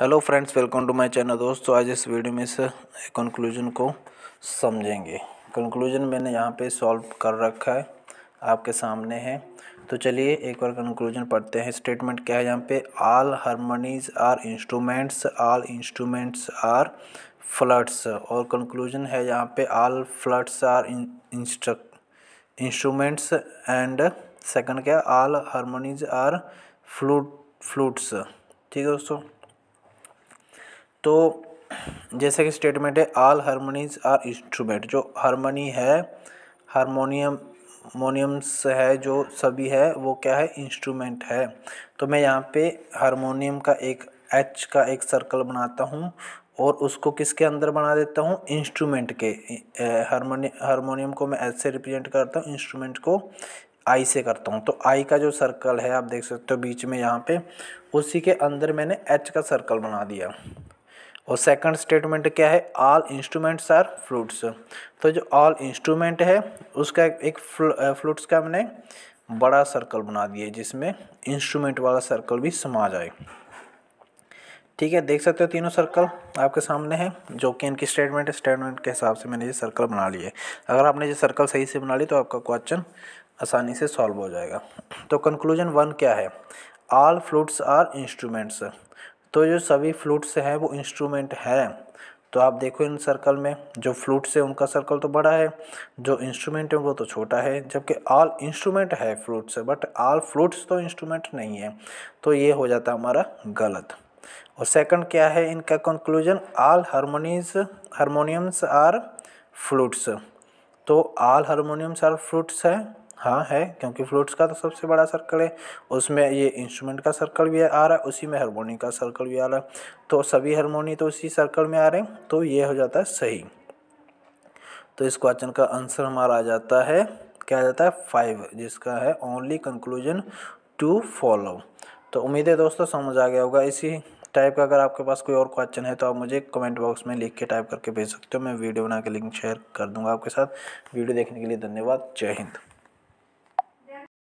hello friends welcome to my channel दोस्तों आज इस वीडियो में इस कंक्लूजन को समझेंगे कंक्लूजन मैंने यहाँ पे सॉल्व कर रखा है आपके सामने है तो चलिए एक बार कंक्लूजन पढ़ते हैं स्टेटमेंट क्या है यहाँ पे all harmonies are instruments all instruments are floods और कंक्लूजन है यहाँ पे all floods are instruments and second क्या all harmonies are flute flutes ठीक है दोस्तों तो जैसे कि स्टेटमेंट है आल हारमोनीज आर इंस्ट्रूमेंट जो हारमोनी है हारमोनियम हारमोनियम्स है जो सभी है वो क्या है इंस्ट्रूमेंट है तो मैं यहाँ पे हारमोनियम का एक एच का एक सर्कल बनाता हूँ और उसको किसके अंदर बना देता हूँ इंस्ट्रूमेंट के हारमोनी हारमोनियम को मैं एच से रिप्रेजेंट करता हूँ इंस्ट्रूमेंट को आई से करता हूँ तो आई का जो सर्कल है आप देख सकते हो बीच में यहाँ पे उसी के अंदर मैंने एच का सर्कल बना दिया और सेकंड स्टेटमेंट क्या है ऑल इंस्ट्रूमेंट्स आर फ्लूट्स तो जो ऑल इंस्ट्रूमेंट है उसका एक फ्लूट्स का हमने बड़ा सर्कल बना दिया जिसमें इंस्ट्रूमेंट वाला सर्कल भी समा जाए ठीक है देख सकते हो तीनों सर्कल आपके सामने है जो कि इनकी स्टेटमेंट है स्टेटमेंट के हिसाब से मैंने ये सर्कल बना लिए अगर आपने ये सर्कल सही से बना ली तो आपका क्वेश्चन आसानी से सॉल्व हो जाएगा तो कंक्लूजन वन क्या है ऑल फ्लूट्स आर इंस्ट्रूमेंट्स तो जो सभी फ्लूट्स हैं वो इंस्ट्रूमेंट हैं तो आप देखो इन सर्कल में जो फ्लूट्स है उनका सर्कल तो बड़ा है जो इंस्ट्रूमेंट है वो तो छोटा है जबकि ऑल इंस्ट्रूमेंट है फ्लूट्स बट ऑल फ्लूट्स तो इंस्ट्रूमेंट नहीं है तो ये हो जाता हमारा गलत और सेकंड क्या है इनका conclusion all harmonies harmoniums are flutes तो ऑल हारमोनियम्स आर फ्लूट्स है हाँ है क्योंकि फ्लूट्स का तो सबसे बड़ा सर्कल है उसमें ये इंस्ट्रूमेंट का सर्कल भी आ रहा है उसी में हारमोनी का सर्कल भी आ रहा है तो सभी हारमोनी तो उसी सर्कल में आ रहे हैं तो ये हो जाता है सही तो इस क्वेश्चन का आंसर हमारा आ जाता है क्या आ जाता है फाइव जिसका है ओनली कंक्लूजन टू फॉलो तो उम्मीद है दोस्तों समझ आ गया होगा इसी टाइप का अगर आपके पास कोई और क्वेश्चन है तो आप मुझे कमेंट बॉक्स में लिख के टाइप करके भेज सकते हो मैं वीडियो बना के लिंक शेयर कर दूंगा आपके साथ वीडियो देखने के लिए धन्यवाद जय हिंद